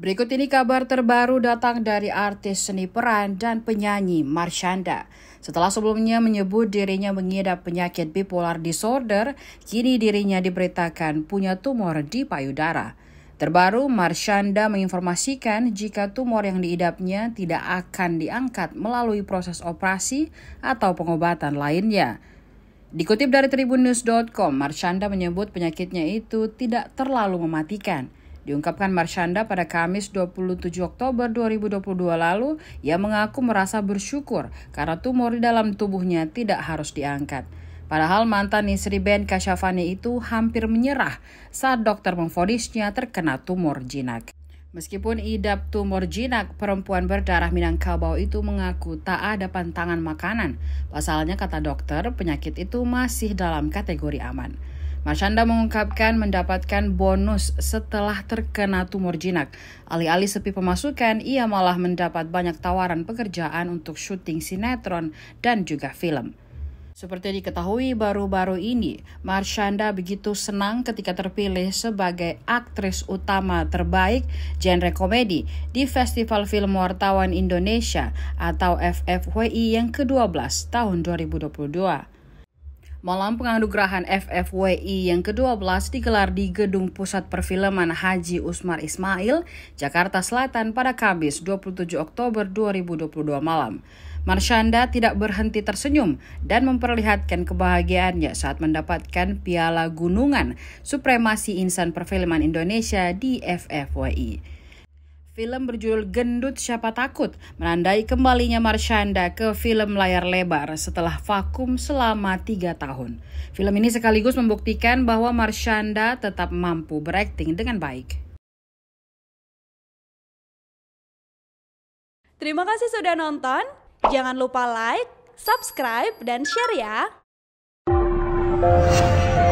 Berikut ini kabar terbaru datang dari artis seni peran dan penyanyi Marshanda. Setelah sebelumnya menyebut dirinya mengidap penyakit bipolar disorder, kini dirinya diberitakan punya tumor di payudara. Terbaru, Marshanda menginformasikan jika tumor yang diidapnya tidak akan diangkat melalui proses operasi atau pengobatan lainnya. Dikutip dari tribunnews.com, Marshanda menyebut penyakitnya itu tidak terlalu mematikan – Diungkapkan Marshanda pada Kamis 27 Oktober 2022 lalu, ia mengaku merasa bersyukur karena tumor di dalam tubuhnya tidak harus diangkat. Padahal mantan istri Ben Kasyafani itu hampir menyerah saat dokter memfonisnya terkena tumor jinak. Meskipun idap tumor jinak, perempuan berdarah Minangkabau itu mengaku tak ada pantangan makanan. Pasalnya kata dokter, penyakit itu masih dalam kategori aman. Marshanda mengungkapkan mendapatkan bonus setelah terkena tumor jinak. Alih-alih sepi pemasukan, ia malah mendapat banyak tawaran pekerjaan untuk syuting sinetron dan juga film. Seperti diketahui baru-baru ini, Marshanda begitu senang ketika terpilih sebagai aktris utama terbaik genre komedi di Festival Film Wartawan Indonesia atau FFWI yang ke-12 tahun 2022. Malam penganugerahan FFWI yang ke-12 digelar di Gedung Pusat Perfilman Haji Usmar Ismail, Jakarta Selatan pada Kamis 27 Oktober 2022 malam. Marshanda tidak berhenti tersenyum dan memperlihatkan kebahagiaannya saat mendapatkan Piala Gunungan Supremasi Insan Perfilman Indonesia di FFWI. Film berjudul Gendut Siapa Takut menandai kembalinya Marshanda ke film layar lebar setelah vakum selama tiga tahun. Film ini sekaligus membuktikan bahwa Marshanda tetap mampu berakting dengan baik. Terima kasih sudah nonton. Jangan lupa like, subscribe, dan share ya.